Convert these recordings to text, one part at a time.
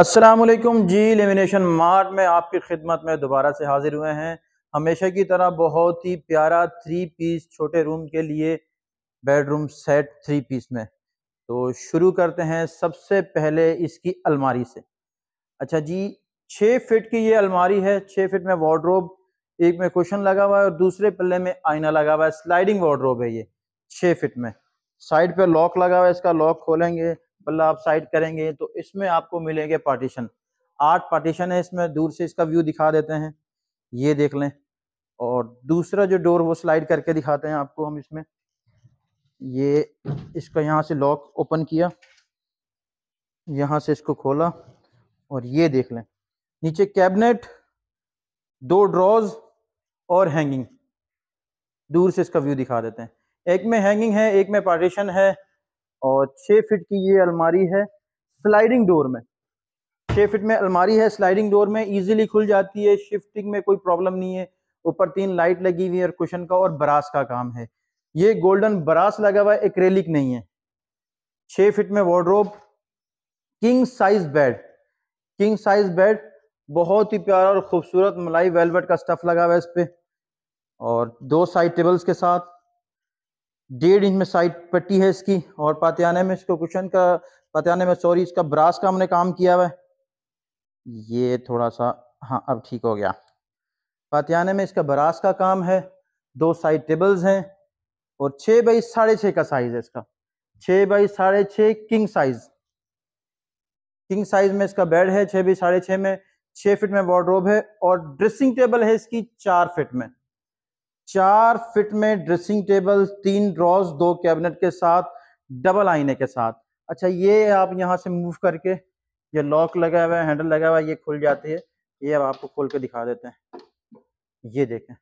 असलम जी lamination mart में आपकी खिदमत में दोबारा से हाजिर हुए हैं हमेशा की तरह बहुत ही प्यारा थ्री पीस छोटे रूम के लिए बेडरूम सेट थ्री पीस में तो शुरू करते हैं सबसे पहले इसकी अलमारी से अच्छा जी छः फिट की ये अलमारी है छः फिट में वार्ड्रोब एक में कुशन लगा हुआ है और दूसरे पल्ले में आईना लगा हुआ है स्लाइडिंग वार्ड्रोब है ये छः फिट में साइड पर लॉक लगा हुआ है इसका लॉक खोलेंगे बल्ला मतलब आप साइड करेंगे तो इसमें आपको मिलेंगे पार्टीशन आठ पार्टीशन है इसमें दूर से इसका व्यू दिखा देते हैं ये देख लें और दूसरा जो डोर वो स्लाइड करके दिखाते हैं आपको हम इसमें ये इसका यहाँ से लॉक ओपन किया यहाँ से इसको खोला और ये देख लें नीचे कैबिनेट दो ड्रॉज और हैंगिंग दूर से इसका व्यू दिखा देते हैं एक में हैंगिंग है एक में पार्टीशन है और छः फिट की ये अलमारी है स्लाइडिंग डोर में छः फिट में अलमारी है स्लाइडिंग डोर में इजीली खुल जाती है शिफ्टिंग में कोई प्रॉब्लम नहीं है ऊपर तीन लाइट लगी हुई है और कुशन का और बरास का काम है ये गोल्डन बरास लगा हुआ है एक्रेलिक नहीं है छः फिट में wardrobe king size bed king size bed बहुत ही प्यारा और खूबसूरत मलाई वेलवेट का स्टफ लगा हुआ है इस पर और दो साइड टेबल्स के साथ डेढ़ इंच में साइड पट्टी है इसकी और पातियाने में इसको कुशन का पातियाने में सॉरी इसका ब्रास का हमने काम किया हुआ है ये थोड़ा सा हाँ अब ठीक हो गया पातियाने में इसका ब्रास का काम है दो साइड टेबल्स हैं और छः बाई साढ़े छः का साइज़ है इसका छः बाई साढ़े छः किंग साइज़ किंग साइज़ में इसका बेड है छः बाई साढ़े छः में छः फिट में वार्ड्रोब है और ड्रेसिंग टेबल है इसकी चार फिट में चार फिट में ड्रेसिंग टेबल तीन ड्रॉज दो कैबिनेट के साथ डबल आईने के साथ अच्छा ये आप यहाँ से मूव करके ये लॉक लगा हुआ है हैंडल लगा हुआ है ये खुल जाती है ये अब आपको खोल के दिखा देते हैं ये देखें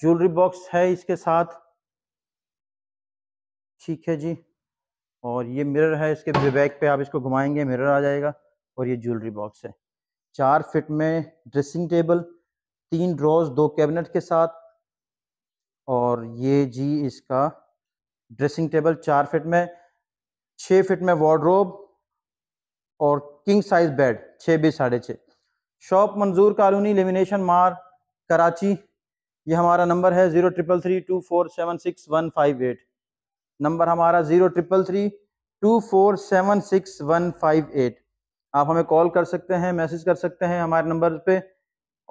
ज्वेलरी बॉक्स है इसके साथ ठीक है जी और ये मिरर है इसके बैक पे आप इसको घुमाएंगे मिरर आ जाएगा और ये ज्वेलरी बॉक्स है चार फिट में ड्रेसिंग टेबल तीन ड्रॉज दो कैबिनेट के साथ ये जी इसका ड्रेसिंग टेबल चार फिट में छः फिट में वार्ड्रोब और किंग साइज बेड छः बीस साढ़े छः शॉप मंजूर कॉलोनी लेमिनेशन मार कराची ये हमारा नंबर है zero triple three two four seven six one five eight number हमारा zero triple three two four seven six one five eight आप हमें कॉल कर सकते हैं मैसेज कर सकते हैं हमारे नंबर पे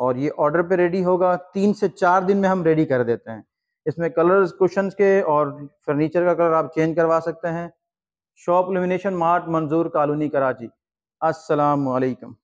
और ये ऑर्डर पे रेडी होगा तीन से चार दिन में हम रेडी कर देते हैं इसमें कलर्स क्वेश्चन के और फर्नीचर का कलर आप चेंज करवा सकते हैं शॉप लिमिनेशन मार्ट मंजूर कॉलोनी कराची असलकम